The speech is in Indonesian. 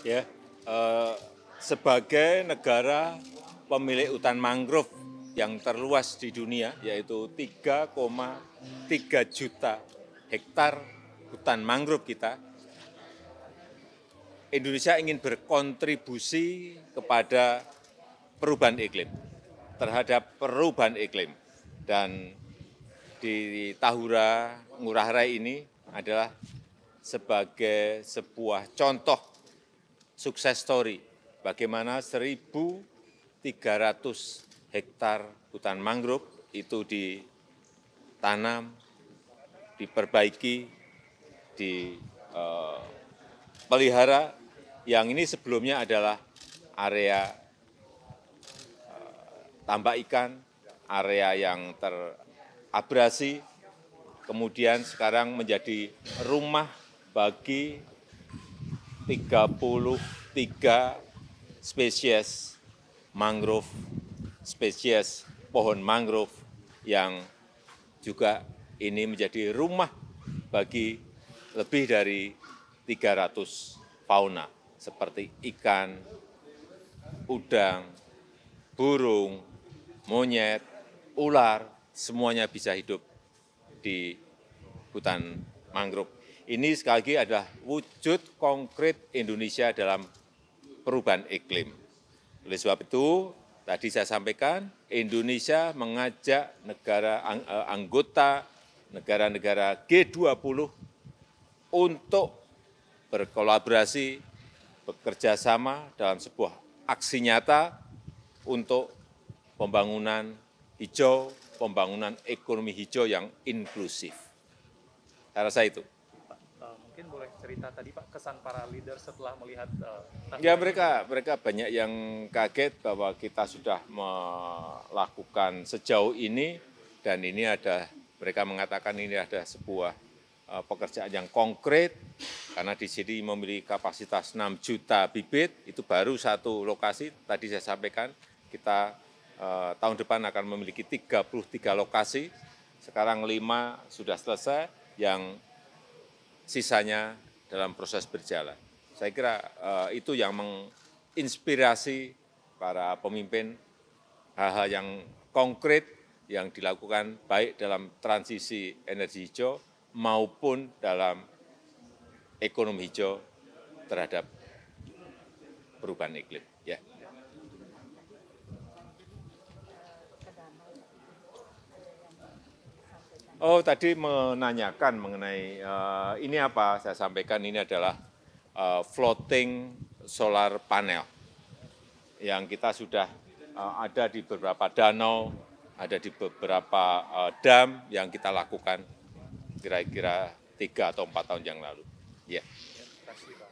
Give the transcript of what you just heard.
ya uh, sebagai negara pemilik hutan mangrove yang terluas di dunia yaitu 3,3 juta hektar hutan mangrove kita Indonesia ingin berkontribusi kepada perubahan iklim, terhadap perubahan iklim. Dan di Tahura Ngurah Rai ini adalah sebagai sebuah contoh sukses story bagaimana 1.300 hektar hutan mangrove itu ditanam, diperbaiki, dipelihara. Eh, yang ini sebelumnya adalah area eh, tambak ikan, area yang terabrasi, kemudian sekarang menjadi rumah bagi 30 tiga spesies mangrove, spesies pohon mangrove yang juga ini menjadi rumah bagi lebih dari 300 fauna seperti ikan, udang, burung, monyet, ular, semuanya bisa hidup di hutan mangrove. Ini sekali lagi adalah wujud konkret Indonesia dalam perubahan iklim. Oleh sebab itu, tadi saya sampaikan, Indonesia mengajak negara eh, anggota negara-negara G20 untuk berkolaborasi, bekerja sama dalam sebuah aksi nyata untuk pembangunan hijau, pembangunan ekonomi hijau yang inklusif. Saya rasa itu mungkin boleh cerita tadi Pak kesan para leader setelah melihat uh, ya mereka mereka banyak yang kaget bahwa kita sudah melakukan sejauh ini dan ini ada mereka mengatakan ini ada sebuah uh, pekerjaan yang konkret karena di sini memiliki kapasitas 6 juta bibit itu baru satu lokasi tadi saya sampaikan kita uh, tahun depan akan memiliki 33 lokasi sekarang lima sudah selesai yang sisanya dalam proses berjalan. Saya kira eh, itu yang menginspirasi para pemimpin hal-hal yang konkret yang dilakukan baik dalam transisi energi hijau maupun dalam ekonomi hijau terhadap perubahan iklim. Ya. Oh, tadi menanyakan mengenai uh, ini apa? Saya sampaikan ini adalah uh, floating solar panel yang kita sudah uh, ada di beberapa danau, ada di beberapa uh, dam yang kita lakukan kira-kira tiga atau empat tahun yang lalu. Ya. Yeah.